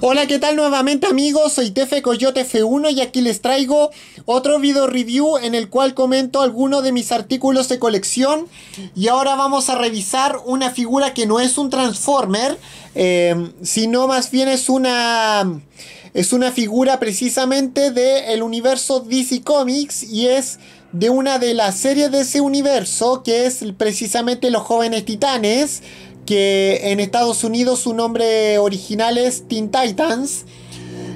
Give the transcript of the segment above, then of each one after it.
Hola, ¿qué tal nuevamente amigos? Soy Tefe Coyote F1 y aquí les traigo otro video review en el cual comento algunos de mis artículos de colección y ahora vamos a revisar una figura que no es un Transformer, eh, sino más bien es una... Es una figura precisamente del el universo DC Comics y es de una de las series de ese universo que es precisamente Los Jóvenes Titanes que en Estados Unidos su nombre original es Teen Titans.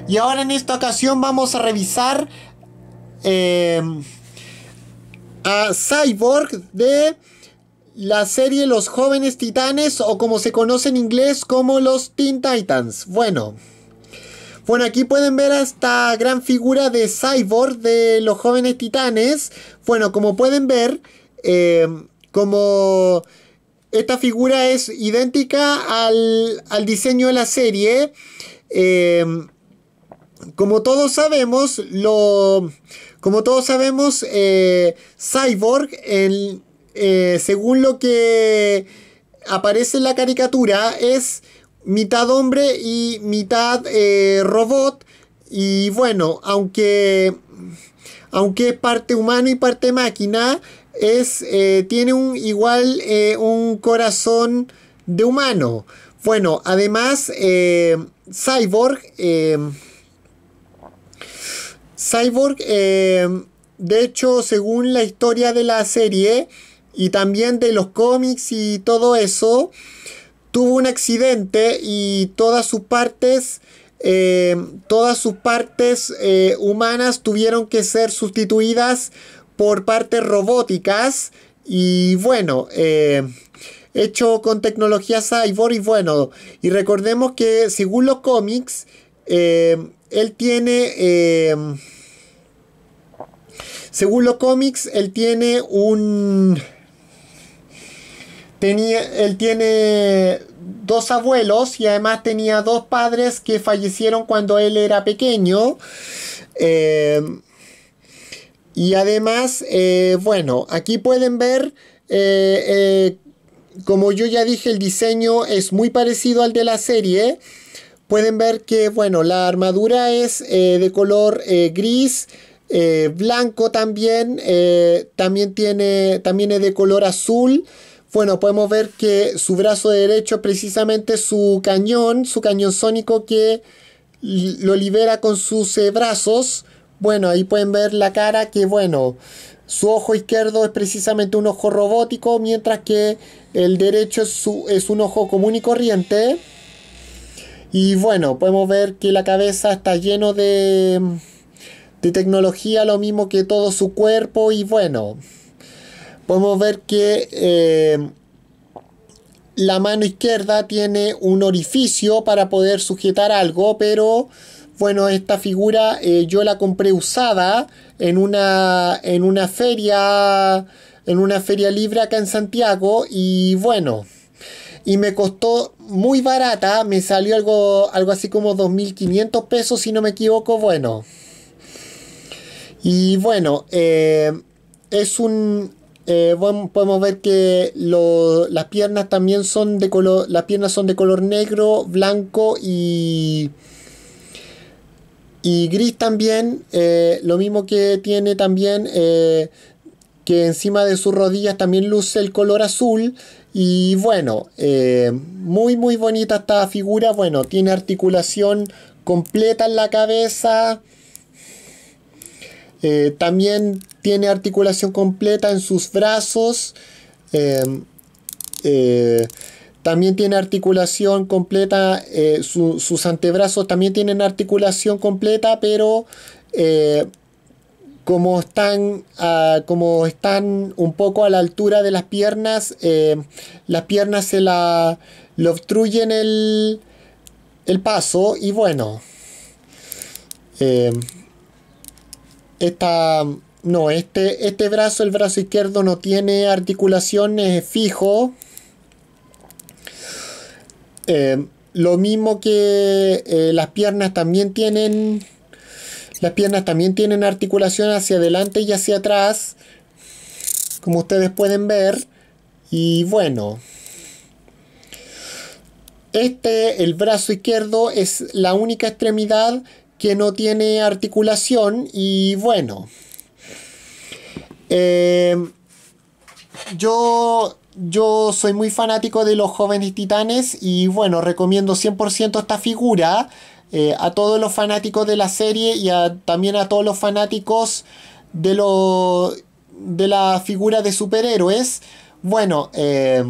Y ahora en esta ocasión vamos a revisar eh, a Cyborg de la serie Los jóvenes titanes o como se conoce en inglés como los Teen Titans. Bueno. Bueno, aquí pueden ver esta gran figura de Cyborg de los jóvenes titanes. Bueno, como pueden ver, eh, como esta figura es idéntica al, al diseño de la serie. Eh, como todos sabemos, lo, como todos sabemos, eh, Cyborg, el, eh, según lo que aparece en la caricatura, es mitad hombre y mitad robot. Y bueno, aunque, aunque es parte humano y parte máquina, es, eh, tiene un, igual eh, un corazón de humano. Bueno, además, eh, Cyborg, Cyborg, de hecho, según la historia de la serie y también de los cómics y todo eso, tuvo un accidente y todas sus partes... todas sus partes humanas tuvieron que ser sustituidas por partes robóticas y bueno, eh, hecho con tecnología cyborg y bueno, y recordemos que según los cómics, eh, él tiene... Eh, según los cómics, él tiene un... Tenía, él tiene dos abuelos y además tenía dos padres que fallecieron cuando él era pequeño. Y además, eh, bueno, aquí pueden ver, eh, eh, como yo ya dije, el diseño es muy parecido al de la serie. Pueden ver que, bueno, la armadura es de color gris, blanco también, también, tiene, también es de color azul. Bueno, podemos ver que su brazo derecho precisamente su cañón, su cañón sónico que lo libera con sus brazos. Bueno, ahí pueden ver la cara que, bueno, su ojo izquierdo es precisamente un ojo robótico, mientras que el derecho es, un ojo común y corriente. Y bueno, podemos ver que la cabeza está lleno de, tecnología, lo mismo que todo su cuerpo. Y bueno, podemos ver que eh, la mano izquierda tiene un orificio para poder sujetar algo, pero bueno, esta figura eh, yo la compré usada en una, en una feria, en una feria libre acá en Santiago y bueno, y me costó muy barata, me salió algo, algo así como 2.500 pesos si no me equivoco, bueno. Y bueno, eh, es un... Eh, bueno podemos ver que lo, las piernas también son de color las piernas son de color negro blanco y y gris también, eh, lo mismo que tiene también eh, que encima de sus rodillas también luce el color azul. Y bueno, eh, muy muy bonita esta figura. Bueno, tiene articulación completa en la cabeza. también tiene articulación completa en sus brazos. También tiene articulación completa, eh, sus antebrazos también tienen articulación completa, pero eh, como, están, ah, como están un poco a la altura de las piernas, eh, las piernas se la, le obstruyen el, el paso y bueno, esta, no, este, este brazo, el brazo izquierdo no tiene articulaciones fijo. Em, lo mismo que eh, las piernas también tienen. Las piernas también tienen articulación hacia adelante y hacia atrás. Como ustedes pueden ver. Y bueno. Este, el brazo izquierdo, es la única extremidad que no tiene articulación. Y bueno. Em, yo, yo soy muy fanático de los jóvenes titanes y bueno, recomiendo 100% esta figura eh, a todos los fanáticos de la serie y también a todos los fanáticos de, lo, de la figura de superhéroes. Bueno, eh,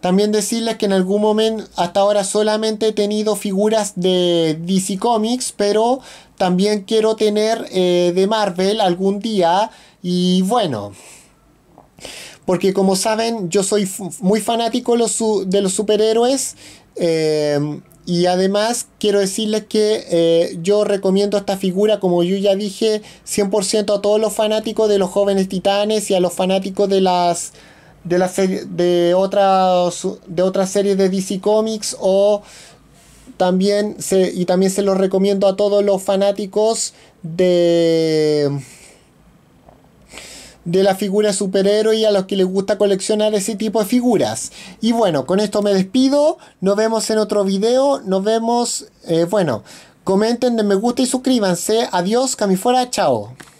también decirles que en algún momento, hasta ahora solamente he tenido figuras de DC Comics, pero también quiero tener eh, de Marvel algún día. Y bueno, porque como saben, yo soy muy fanático los de los superhéroes. Em, y además quiero decirles que eh, yo recomiendo esta figura, como yo ya dije, 100% a todos los fanáticos de los jóvenes titanes y a los fanáticos de las de la de otras de otras series de DC Comics o también y también se los recomiendo a todos los fanáticos de de la figura superhéroe y a los que les gusta coleccionar ese tipo de figuras. Y bueno, con esto me despido. Nos vemos en otro video. Nos vemos, eh, bueno, comenten de me gusta y suscríbanse. Adiós, camifora, chao.